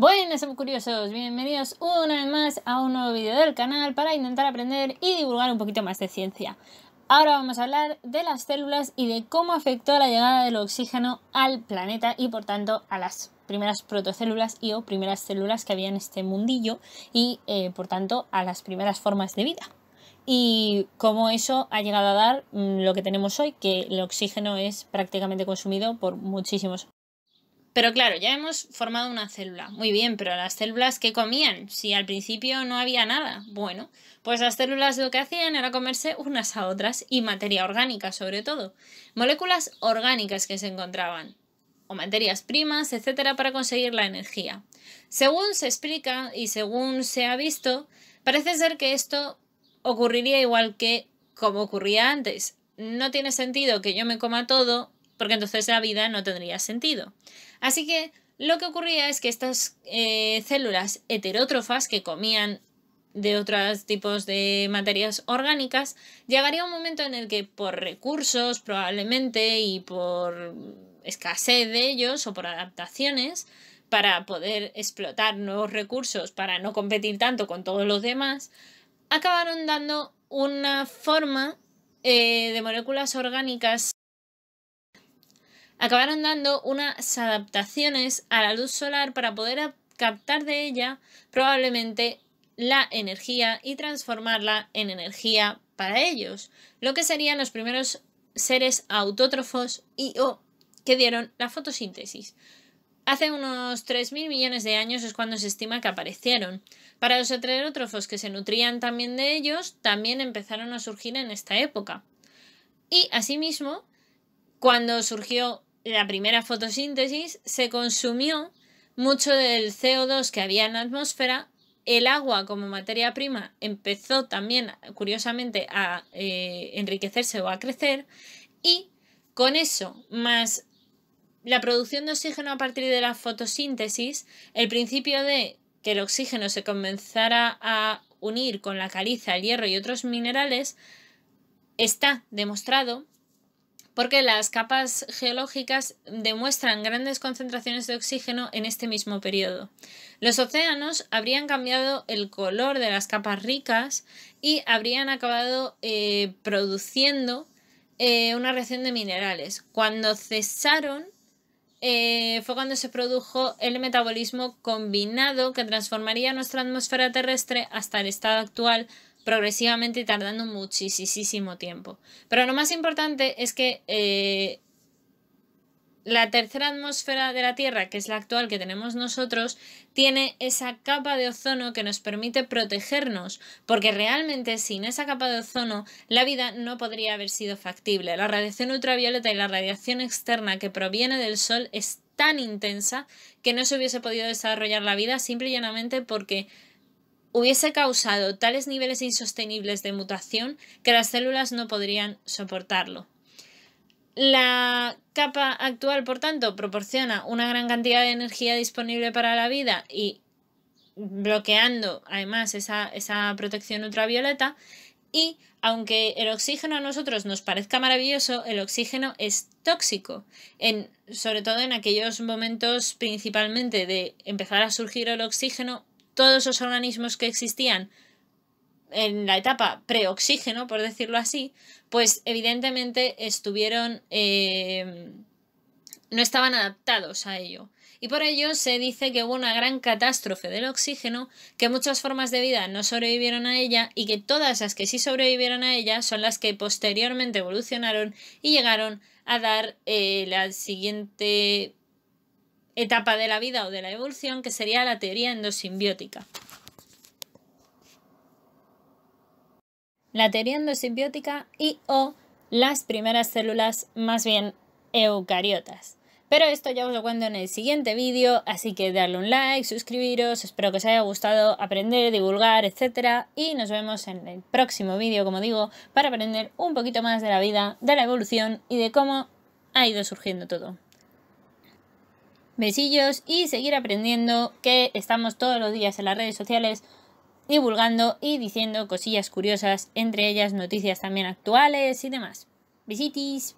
Buenas curiosos, bienvenidos una vez más a un nuevo vídeo del canal para intentar aprender y divulgar un poquito más de ciencia. Ahora vamos a hablar de las células y de cómo afectó la llegada del oxígeno al planeta y por tanto a las primeras protocélulas y o primeras células que había en este mundillo y eh, por tanto a las primeras formas de vida. Y cómo eso ha llegado a dar mm, lo que tenemos hoy, que el oxígeno es prácticamente consumido por muchísimos pero claro, ya hemos formado una célula. Muy bien, pero las células que comían, si al principio no había nada, bueno, pues las células lo que hacían era comerse unas a otras y materia orgánica sobre todo. Moléculas orgánicas que se encontraban o materias primas, etcétera, para conseguir la energía. Según se explica y según se ha visto, parece ser que esto ocurriría igual que como ocurría antes. No tiene sentido que yo me coma todo, porque entonces la vida no tendría sentido. Así que lo que ocurría es que estas eh, células heterótrofas que comían de otros tipos de materias orgánicas, llegaría un momento en el que por recursos probablemente y por escasez de ellos o por adaptaciones, para poder explotar nuevos recursos, para no competir tanto con todos los demás, acabaron dando una forma eh, de moléculas orgánicas acabaron dando unas adaptaciones a la luz solar para poder captar de ella probablemente la energía y transformarla en energía para ellos, lo que serían los primeros seres autótrofos y o que dieron la fotosíntesis. Hace unos 3.000 millones de años es cuando se estima que aparecieron. Para los heterótrofos que se nutrían también de ellos, también empezaron a surgir en esta época. Y asimismo, cuando surgió la primera fotosíntesis, se consumió mucho del CO2 que había en la atmósfera. El agua como materia prima empezó también, curiosamente, a eh, enriquecerse o a crecer. Y con eso, más la producción de oxígeno a partir de la fotosíntesis, el principio de que el oxígeno se comenzara a unir con la caliza, el hierro y otros minerales, está demostrado porque las capas geológicas demuestran grandes concentraciones de oxígeno en este mismo periodo. Los océanos habrían cambiado el color de las capas ricas y habrían acabado eh, produciendo eh, una reacción de minerales. Cuando cesaron eh, fue cuando se produjo el metabolismo combinado que transformaría nuestra atmósfera terrestre hasta el estado actual progresivamente tardando muchísimo tiempo. Pero lo más importante es que eh, la tercera atmósfera de la Tierra, que es la actual que tenemos nosotros, tiene esa capa de ozono que nos permite protegernos, porque realmente sin esa capa de ozono la vida no podría haber sido factible. La radiación ultravioleta y la radiación externa que proviene del Sol es tan intensa que no se hubiese podido desarrollar la vida simple y llanamente porque hubiese causado tales niveles insostenibles de mutación que las células no podrían soportarlo. La capa actual, por tanto, proporciona una gran cantidad de energía disponible para la vida y bloqueando además esa, protección ultravioleta, y aunque el oxígeno a nosotros nos parezca maravilloso, el oxígeno es tóxico, sobre todo en aquellos momentos principalmente de empezar a surgir el oxígeno todos los organismos que existían en la etapa preoxígeno, por decirlo así, pues evidentemente estuvieron... Eh, no estaban adaptados a ello. Y por ello se dice que hubo una gran catástrofe del oxígeno, que muchas formas de vida no sobrevivieron a ella y que todas las que sí sobrevivieron a ella son las que posteriormente evolucionaron y llegaron a dar eh, la siguiente etapa de la vida o de la evolución que sería la teoría endosimbiótica. La teoría endosimbiótica y o las primeras células más bien eucariotas. Pero esto ya os lo cuento en el siguiente vídeo, así que darle un like, suscribiros, espero que os haya gustado aprender, divulgar, etc. Y nos vemos en el próximo vídeo, como digo, para aprender un poquito más de la vida, de la evolución y de cómo ha ido surgiendo todo. Besillos y seguir aprendiendo que estamos todos los días en las redes sociales divulgando y diciendo cosillas curiosas, entre ellas noticias también actuales y demás. Besitis.